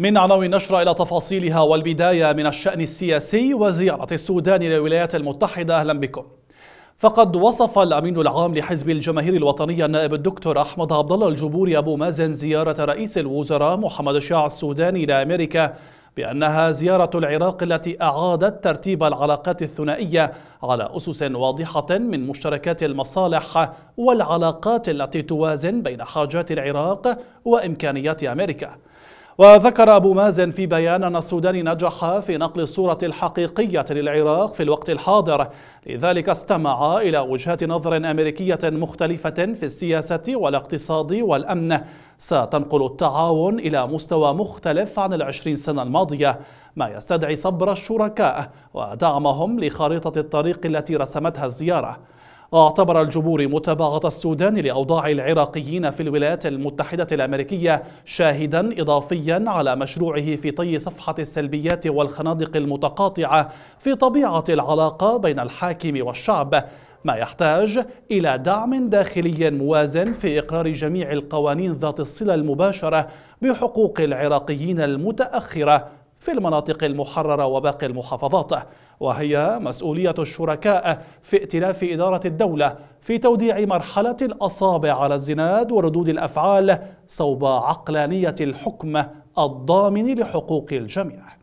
من عناوين النشرة إلى تفاصيلها والبداية من الشأن السياسي وزيارة السودان إلى الولايات المتحدة أهلا بكم فقد وصف الأمين العام لحزب الجماهير الوطنية النائب الدكتور أحمد عبد الله الجبوري أبو مازن زيارة رئيس الوزراء محمد شاع السوداني إلى أمريكا بأنها زيارة العراق التي أعادت ترتيب العلاقات الثنائية على أسس واضحة من مشتركات المصالح والعلاقات التي توازن بين حاجات العراق وإمكانيات أمريكا وذكر أبو مازن في بيان أن السودان نجح في نقل الصورة الحقيقية للعراق في الوقت الحاضر لذلك استمع إلى وجهات نظر أمريكية مختلفة في السياسة والاقتصاد والأمن ستنقل التعاون إلى مستوى مختلف عن العشرين سنة الماضية ما يستدعي صبر الشركاء ودعمهم لخريطة الطريق التي رسمتها الزيارة واعتبر الجمهور متابعه السودان لأوضاع العراقيين في الولايات المتحدة الأمريكية شاهدا إضافيا على مشروعه في طي صفحة السلبيات والخنادق المتقاطعة في طبيعة العلاقة بين الحاكم والشعب ما يحتاج إلى دعم داخلي موازن في إقرار جميع القوانين ذات الصلة المباشرة بحقوق العراقيين المتأخرة في المناطق المحررة وباقي المحافظات وهي مسؤولية الشركاء في ائتلاف إدارة الدولة في توديع مرحلة الأصابع على الزناد وردود الأفعال صوب عقلانية الحكم الضامن لحقوق الجميع